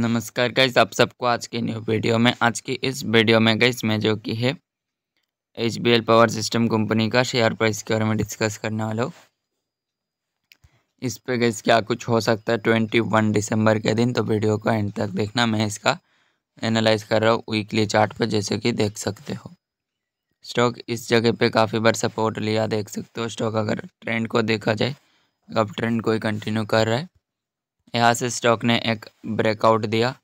नमस्कार गाइस आप सबको आज के न्यू वीडियो में आज की इस वीडियो में गाइस मैं जो कि है एच पावर सिस्टम कंपनी का शेयर प्राइस के बारे में डिस्कस करने वाला हूँ इस पे गाइस क्या कुछ हो सकता है ट्वेंटी वन दिसंबर के दिन तो वीडियो को एंड तक देखना मैं इसका एनालाइज कर रहा हूँ वीकली चार्ट पर जैसे कि देख सकते हो स्टॉक इस जगह पर काफ़ी बार सपोर्ट लिया देख सकते हो स्टॉक अगर ट्रेंड को देखा जाए अब ट्रेंड कोई कंटिन्यू कर रहा है यहाँ से स्टॉक ने एक ब्रेकआउट दिया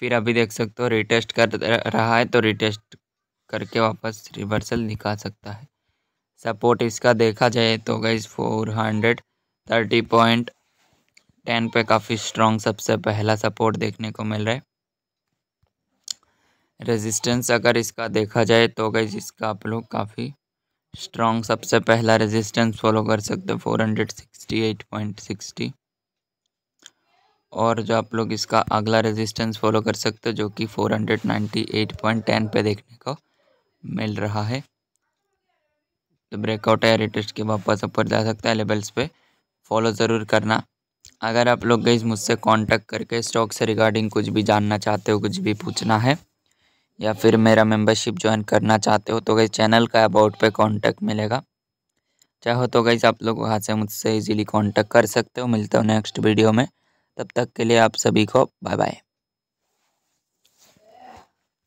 फिर अभी देख सकते हो रिटेस्ट कर रहा है तो रिटेस्ट करके वापस रिवर्सल निकाल सकता है सपोर्ट इसका देखा जाए तो गई four hundred thirty point ten पे काफ़ी स्ट्रॉन्ग सबसे पहला सपोर्ट देखने को मिल रहा है रेजिस्टेंस अगर इसका देखा जाए तो गई इसका आप लोग काफ़ी स्ट्रॉन्ग सबसे पहला रेजिस्टेंस फॉलो कर सकते हो four hundred sixty eight point sixty और जो आप लोग इसका अगला रेजिस्टेंस फॉलो कर सकते हो जो कि 498.10 पे देखने को मिल रहा है तो ब्रेकआउट है रिटेस्ट के वापस ऊपर जा सकता है लेवल्स पे फॉलो ज़रूर करना अगर आप लोग गई मुझसे कांटेक्ट करके स्टॉक से रिगार्डिंग कुछ भी जानना चाहते हो कुछ भी पूछना है या फिर मेरा मेंबरशिप ज्वाइन करना चाहते हो तो गई चैनल का अबाउट पे कांटेक्ट मिलेगा चाहो तो गई आप लोग वहाँ से मुझसे इजीली कांटेक्ट कर सकते हो मिलते हो नेक्स्ट वीडियो में तब तक के लिए आप सभी को बाय बाय